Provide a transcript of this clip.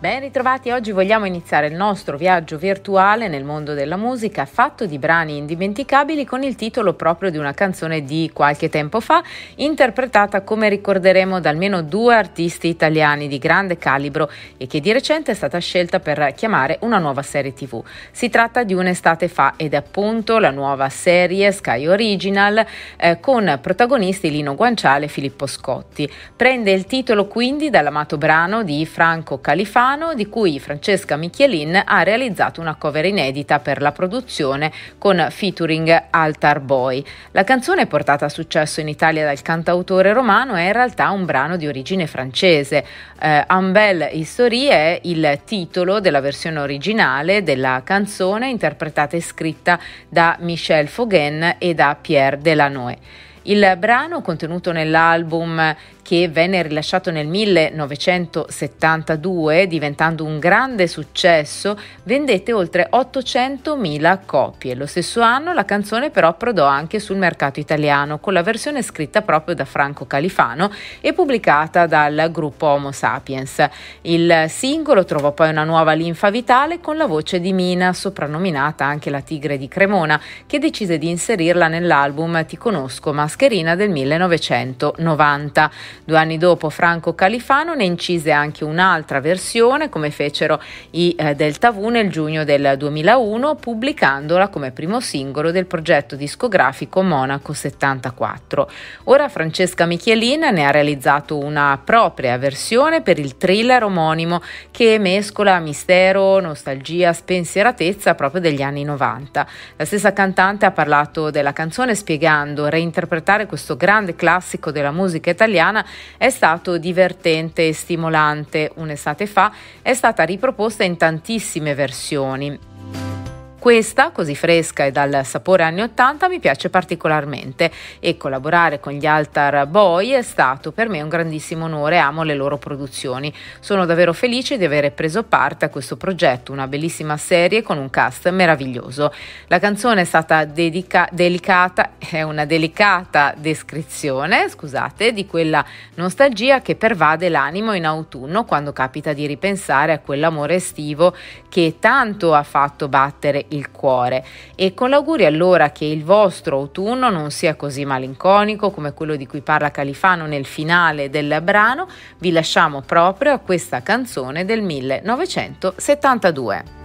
Ben ritrovati, oggi vogliamo iniziare il nostro viaggio virtuale nel mondo della musica fatto di brani indimenticabili con il titolo proprio di una canzone di qualche tempo fa, interpretata come ricorderemo da almeno due artisti italiani di grande calibro e che di recente è stata scelta per chiamare una nuova serie tv. Si tratta di un'estate fa ed è appunto la nuova serie Sky Original eh, con protagonisti Lino Guanciale e Filippo Scotti. Prende il titolo quindi dall'amato brano di Franco Califano Milano di cui Francesca Michelin ha realizzato una cover inedita per la produzione con featuring Altar Boy. La canzone portata a successo in Italia dal cantautore romano è in realtà un brano di origine francese. Eh, Ambel History è il titolo della versione originale della canzone interpretata e scritta da Michel Foghen e da Pierre Delanoë. Il brano contenuto nell'album che venne rilasciato nel 1972 diventando un grande successo, vendette oltre 800.000 copie. Lo stesso anno la canzone però prodò anche sul mercato italiano con la versione scritta proprio da Franco Califano e pubblicata dal gruppo Homo Sapiens. Il singolo trovò poi una nuova linfa vitale con la voce di Mina, soprannominata anche la Tigre di Cremona, che decise di inserirla nell'album Ti conosco ma mascherina del 1990. Due anni dopo Franco Califano ne incise anche un'altra versione, come fecero i eh, Delta V nel giugno del 2001, pubblicandola come primo singolo del progetto discografico Monaco 74. Ora Francesca Michelin ne ha realizzato una propria versione per il thriller omonimo che mescola mistero, nostalgia, spensieratezza proprio degli anni 90. La stessa cantante ha parlato della canzone spiegando, reinterpretando interpretare questo grande classico della musica italiana è stato divertente e stimolante. Un'estate fa è stata riproposta in tantissime versioni. Questa, così fresca e dal sapore anni 80, mi piace particolarmente e collaborare con gli Altar Boy è stato per me un grandissimo onore, amo le loro produzioni. Sono davvero felice di avere preso parte a questo progetto, una bellissima serie con un cast meraviglioso. La canzone è stata dedica- delicata, è una delicata descrizione, scusate, di quella nostalgia che pervade l'animo in autunno quando capita di ripensare a quell'amore estivo che tanto ha fatto battere il cuore e con l'augurio allora che il vostro autunno non sia così malinconico come quello di cui parla Califano nel finale del brano, vi lasciamo proprio a questa canzone del 1972.